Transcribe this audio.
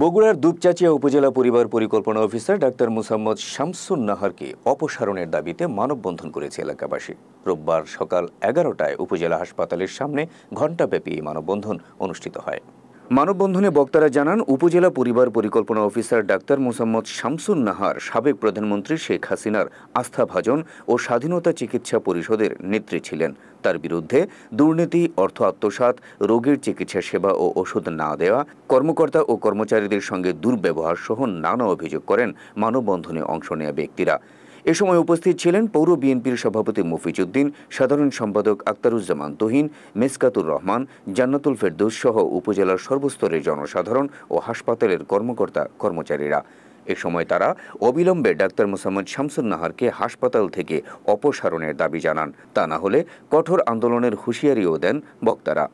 বগুড়ার দুপচাচিয়া উপজেলা পরিবার পরিকল্পনা অফিসার ডাক্তার মুসাম্মদ শামসুন নাহারকে অপসারণের দাবিতে মানববন্ধন করেছে এলাকাবাসী রোববার সকাল এগারোটায় উপজেলা হাসপাতালের সামনে ঘণ্টাব্যাপী এই মানববন্ধন অনুষ্ঠিত হয় মানববন্ধনে বক্তারা জানান উপজেলা পরিবার পরিকল্পনা অফিসার ডাক্তার মোসাম্মদ শামসুন নাহার সাবেক প্রধানমন্ত্রী শেখ হাসিনার আস্থাভাজন ও স্বাধীনতা চিকিৎসা পরিষদের নেত্রী ছিলেন তার বিরুদ্ধে দুর্নীতি অর্থ আত্মসাত রোগীর চিকিৎসা সেবা ও ওষুধ না দেওয়া কর্মকর্তা ও কর্মচারীদের সঙ্গে দুর্ব্যবহার সহ নানা অভিযোগ করেন মানববন্ধনে অংশ নেয়া ব্যক্তিরা এ সময় উপস্থিত ছিলেন পৌর বিএনপির সভাপতি মফিজউদ্দিন সাধারণ সম্পাদক আক্তারুজ্জামান তহিন মেসকাতুর রহমান জান্নাতুল ফেরদৌস সহ উপজেলার সর্বস্তরের জনসাধারণ ও হাসপাতালের কর্মকর্তা কর্মচারীরা এ সময় তারা অবিলম্বে ডাক্তার মোসাম্মদ শামসুল নাহারকে হাসপাতাল থেকে অপসারণের দাবি জানান তা না হলে কঠোর আন্দোলনের হুঁশিয়ারিও দেন বক্তারা